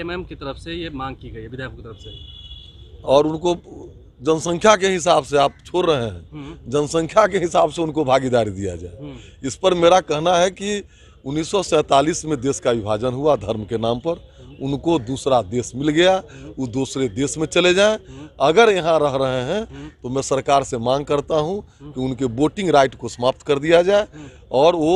MM की तरफ से ये मांग की गई है विधायक की तरफ से और उनको जनसंख्या के हिसाब से आप छोड़ रहे हैं हम्म। जनसंख्या के हिसाब से उनको भागीदारी दिया जाए हम्म। इस पर मेरा कहना है कि 1947 में देश का विभाजन हुआ धर्म के नाम पर उनको दूसरा देश मिल गया वो दूसरे देश में चले जाएं अगर यहाँ रह रहे हैं तो मैं सरकार से मांग करता हूँ कि उनके वोटिंग राइट को समाप्त कर दिया जाए और वो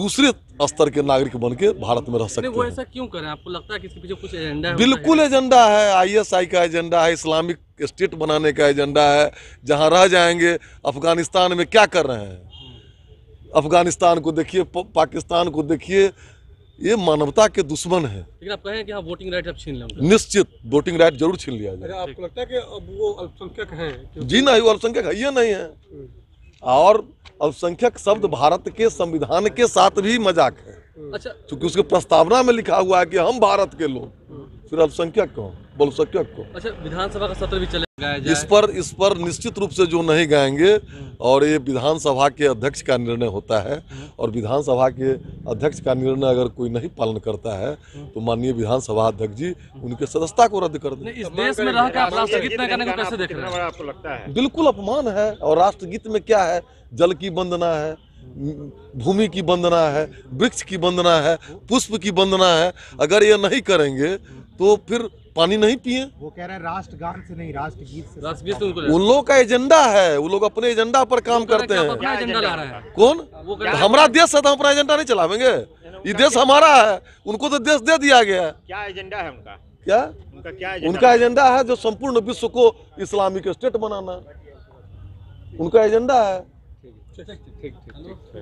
दूसरे स्तर के नागरिक बन के भारत में रह सकते हैं वो ऐसा क्यों करें आपको लगता है किसी पीछे कुछ एजेंडा है बिल्कुल एजेंडा है आईएसआई का एजेंडा है इस्लामिक स्टेट बनाने का एजेंडा है जहां रह जाएंगे अफगानिस्तान में क्या कर रहे हैं अफगानिस्तान को देखिए पाकिस्तान को देखिए ये मानवता के दुश्मन है लेकिन आप कहें कि हाँ वोटिंग राइट अब छीन लेंगे निश्चित वोटिंग राइट जरूर छीन लिया जाए आपको लगता है कि अब वो अल्पसंख्यक है जी नहीं वो अल्पसंख्यक है ये नहीं है हम्म। और अल्पसंख्यक शब्द भारत के संविधान के साथ भी मजाक है अच्छा क्योंकि उसके प्रस्तावना में लिखा हुआ है कि हम भारत के लोग फिर अल्पसंख्यक को बहुसंख्यक को अच्छा विधानसभा का सत्र भी चले इस पर इस पर निश्चित रूप से जो नहीं गाएंगे और ये विधानसभा के अध्यक्ष का निर्णय होता है और विधानसभा के अध्यक्ष का निर्णय अगर कोई नहीं पालन करता है तो माननीय विधानसभा अध्यक्ष जी उनके सदस्यता को रद्द कर देंगे इस देश में आप राष्ट्रगीत को कैसे देख रहे हैं आपको लगता है बिल्कुल अपमान है और राष्ट्रगीत में क्या है जल की वंदना है भूमि की वंदना है वृक्ष की वंदना है पुष्प की वंदना है अगर ये नहीं करेंगे तो फिर पानी नहीं पिए वो कह रहे हैं राष्ट्रगान से नहीं राष्ट्रगीत से राष्ट्रगीत से उनको उन लोग का एजेंडा है वो लोग अपने एजेंडा पर काम करते हैं कौन हमारा देश है तो हम अपना एजेंडा नहीं चलावेंगे ये देश हमारा है उनको तो देश दे दिया गया है क्या एजेंडा है उनका क्या उनका क्या उनका एजेंडा है जो संपूर्ण विश्व को इस्लामिक स्टेट बनाना उनका एजेंडा है